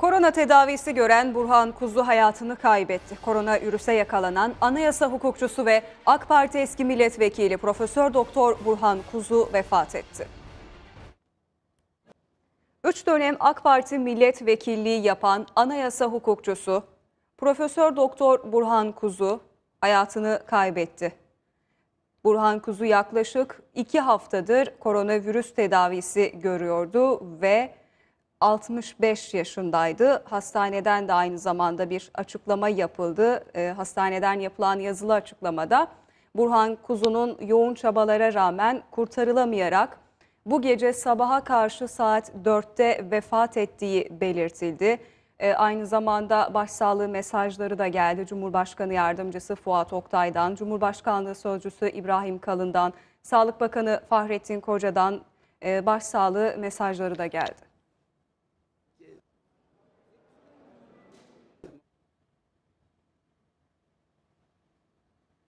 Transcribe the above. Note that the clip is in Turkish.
Korona tedavisi gören Burhan Kuzu hayatını kaybetti. Korona virüse yakalanan anayasa hukukçusu ve AK Parti eski milletvekili Profesör Doktor Burhan Kuzu vefat etti. Üç dönem AK Parti milletvekilliği yapan anayasa hukukçusu Profesör Doktor Burhan Kuzu hayatını kaybetti. Burhan Kuzu yaklaşık iki haftadır koronavirüs tedavisi görüyordu ve 65 yaşındaydı. Hastaneden de aynı zamanda bir açıklama yapıldı. E, hastaneden yapılan yazılı açıklamada Burhan Kuzu'nun yoğun çabalara rağmen kurtarılamayarak bu gece sabaha karşı saat 4'te vefat ettiği belirtildi. E, aynı zamanda başsağlığı mesajları da geldi. Cumhurbaşkanı Yardımcısı Fuat Oktay'dan, Cumhurbaşkanlığı Sözcüsü İbrahim Kalın'dan, Sağlık Bakanı Fahrettin Koca'dan e, başsağlığı mesajları da geldi.